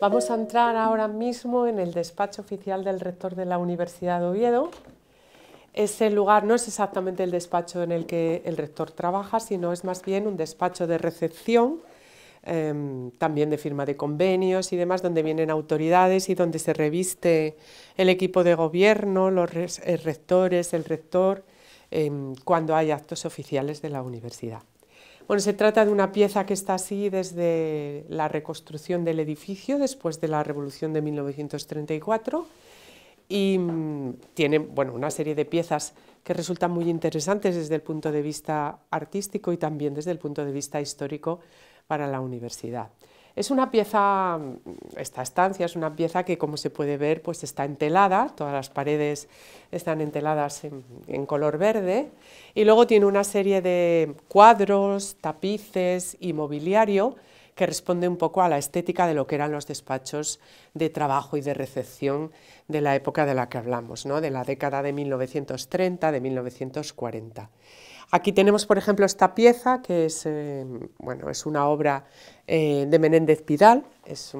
Vamos a entrar ahora mismo en el despacho oficial del rector de la Universidad de Oviedo. Ese lugar no es exactamente el despacho en el que el rector trabaja, sino es más bien un despacho de recepción, em, también de firma de convenios y demás, donde vienen autoridades y donde se reviste el equipo de gobierno, los eh, rectores, el rector, em, cuando hay actos oficiales de la universidad se trata de una pieza que está así desde la reconstrucción del edificio después de la Revolución de 1934 y mm, tiene bueno, una serie de piezas que resultan muy interesantes desde el punto de vista artístico y también desde el punto de vista histórico para la universidad. Es una pieza, esta estancia es una pieza que como se puede ver pues está entelada, todas las paredes están enteladas en, en color verde y luego tiene una serie de cuadros, tapices y mobiliario que responde un poco a la estética de lo que eran los despachos de trabajo y de recepción de la época de la que hablamos, ¿no? de la década de 1930, de 1940. Aquí tenemos, por ejemplo, esta pieza, que es, eh, bueno, es una obra eh, de Menéndez Pidal, es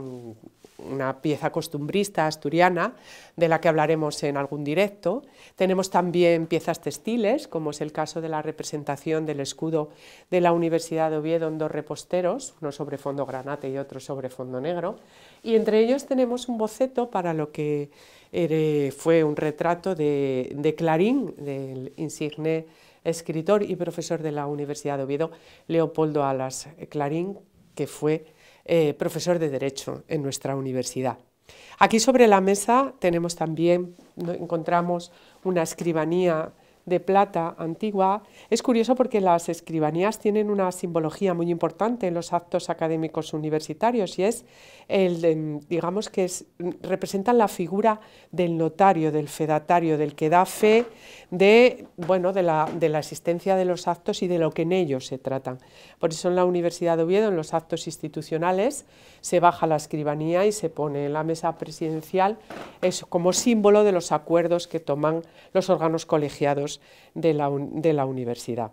una pieza costumbrista asturiana, de la que hablaremos en algún directo. Tenemos también piezas textiles, como es el caso de la representación del escudo de la Universidad de Oviedo en dos reposteros, uno sobre fondo granate y otro sobre fondo negro. Y entre ellos tenemos un boceto para lo que eh, fue un retrato de, Clarín, del insigne escritor y profesor de la Universidad de Oviedo, Leopoldo Alas Clarín, que fue eh, profesor de Derecho en nuestra universidad. Aquí sobre la mesa tenemos también, encontramos una escribanía de plata antigua, es curioso porque las escribanías tienen una simbología muy importante en los actos académicos universitarios y es el, digamos que es, representan la figura del notario, del fedatario, del que da fe de, bueno, de la, de la existencia de los actos y de lo que en ellos se tratan. Por eso en la Universidad de Oviedo, en los actos institucionales, se baja la escribanía y se pone en la mesa presidencial como símbolo de los acuerdos que toman los órganos colegiados de la, universidad.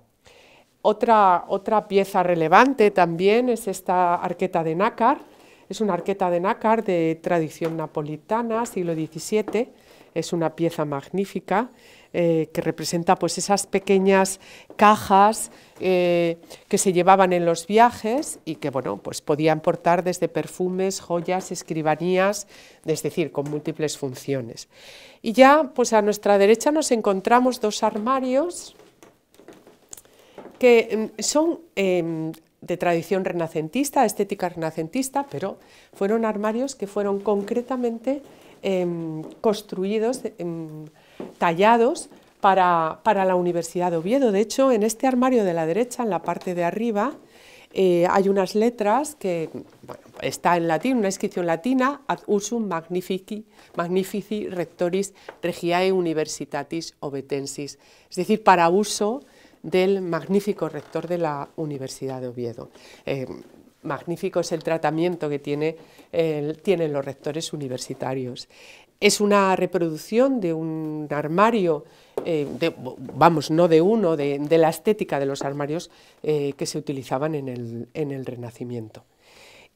otra pieza relevante también es esta arqueta de nácar, es una arqueta de nácar de tradición napolitana, siglo XVII, es una pieza magnífica eh, que representa pues esas pequeñas cajas eh, que se llevaban en los viajes y que bueno pues podían portar desde perfumes, joyas, escribanías, es decir, con múltiples funciones. Y ya pues a nuestra derecha nos encontramos dos armarios que mm, son em, de tradición renacentista, estética renacentista, pero fueron armarios que fueron concretamente em, construidos, em, tallados para, para, la Universidad de Oviedo. De hecho, en este armario de la derecha, en la parte de arriba, eh, hay unas letras que bueno, está en latín, una inscripción latina, ad usum magnifici, magnifici rectoris regiae universitatis obetensis, es decir, para uso del magnífico rector de la Universidad de Oviedo. Eh, magnífico es el tratamiento que tiene, tienen los rectores universitarios. Es una reproducción de un armario, eh, vamos, no de uno, de, la estética de los armarios eh, que se utilizaban en el, en el, Renacimiento.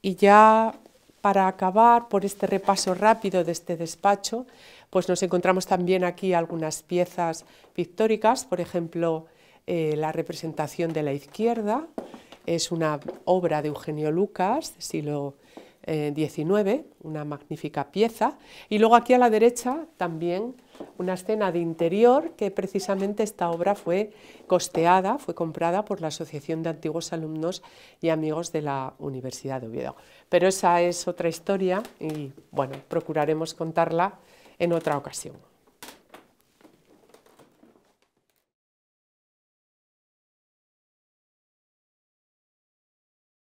Y ya para acabar por este repaso rápido de este despacho, pues nos encontramos también aquí algunas piezas pictóricas, por ejemplo, eh, la representación de la izquierda, es una obra de Eugenio Lucas, siglo XIX, eh, una magnífica pieza. Y luego aquí a la derecha también una escena de interior que precisamente esta obra fue costeada, fue comprada por la Asociación de Antiguos Alumnos y Amigos de la Universidad de Oviedo. Pero esa es otra historia y bueno, procuraremos contarla en otra ocasión.